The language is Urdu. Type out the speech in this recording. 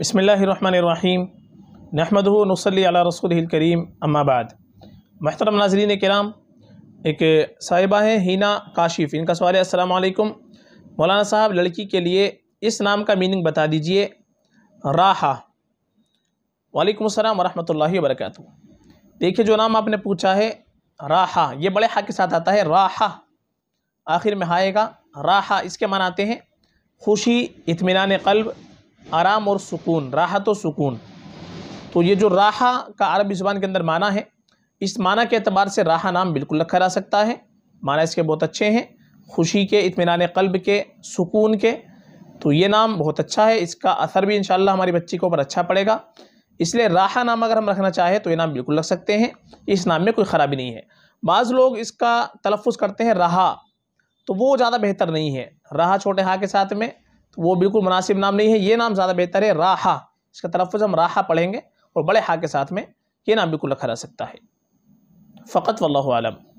بسم اللہ الرحمن الرحیم نحمد نصلی علی رسول الکریم اما بعد محترم ناظرین کرام ایک صاحبہ ہیں ہینا کاشف ان کا سوال ہے السلام علیکم مولانا صاحب لڑکی کے لیے اس نام کا میننگ بتا دیجئے راہا وعلیکم السلام ورحمۃ اللہ وبرکاتہ دیکھیے جو نام آپ نے پوچھا ہے راہا یہ بڑے حق کے ساتھ آتا ہے راہا آخر میں آئے گا راہا اس کے معنی آتے ہیں خوشی اطمینان قلب آرام اور سکون راحت و سکون تو یہ جو راحہ کا عربی زبان کے اندر معنی ہے اس معنی کے اعتبار سے راحہ نام بالکل رکھا جا سکتا ہے معنی اس کے بہت اچھے ہیں خوشی کے اطمینان قلب کے سکون کے تو یہ نام بہت اچھا ہے اس کا اثر بھی انشاءاللہ ہماری بچی کے اوپر اچھا پڑے گا اس لیے راحہ نام اگر ہم رکھنا چاہیں تو یہ نام بالکل رکھ سکتے ہیں اس نام میں کوئی خرابی نہیں ہے بعض لوگ اس کا تلفظ کرتے ہیں رہا تو وہ زیادہ بہتر نہیں ہے رہا چھوٹے ہاں کے ساتھ میں تو وہ بالکل مناسب نام نہیں ہے یہ نام زیادہ بہتر ہے راہا اس کا تلفظ ہم راہا پڑھیں گے اور بڑے ہا کے ساتھ میں یہ نام بالکل رکھا جا سکتا ہے فقط واللہ عالم